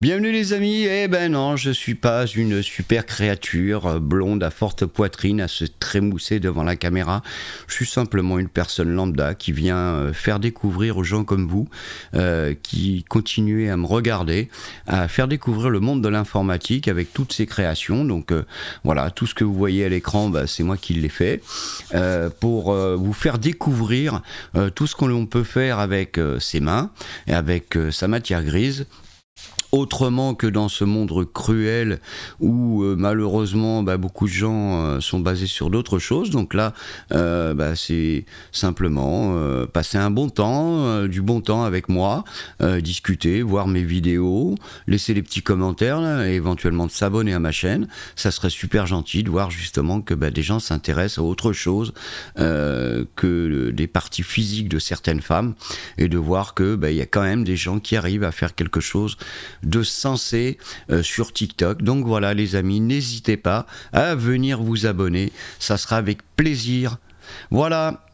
Bienvenue les amis, eh ben non, je suis pas une super créature euh, blonde à forte poitrine à se trémousser devant la caméra. Je suis simplement une personne lambda qui vient euh, faire découvrir aux gens comme vous, euh, qui continuez à me regarder, à faire découvrir le monde de l'informatique avec toutes ses créations. Donc voilà, tout ce que vous voyez à l'écran, bah, c'est moi qui l'ai fait, pour vous faire découvrir tout ce qu'on peut faire avec ses mains et avec sa matière grise autrement que dans ce monde cruel où euh, malheureusement bah, beaucoup de gens euh, sont basés sur d'autres choses. Donc là, euh, bah, c'est simplement passer un bon temps, du bon temps avec moi, discuter, voir mes vidéos, laisser les petits commentaires et éventuellement de s'abonner à ma chaîne. Ça serait super gentil de voir justement que bah, des gens s'intéressent à autre chose que des parties physiques de certaines femmes et de voir que il y a quand même des gens qui arrivent à faire quelque chose de Sensé euh, sur TikTok. Donc voilà les amis, n'hésitez pas à venir vous abonner, ça sera avec plaisir. Voilà,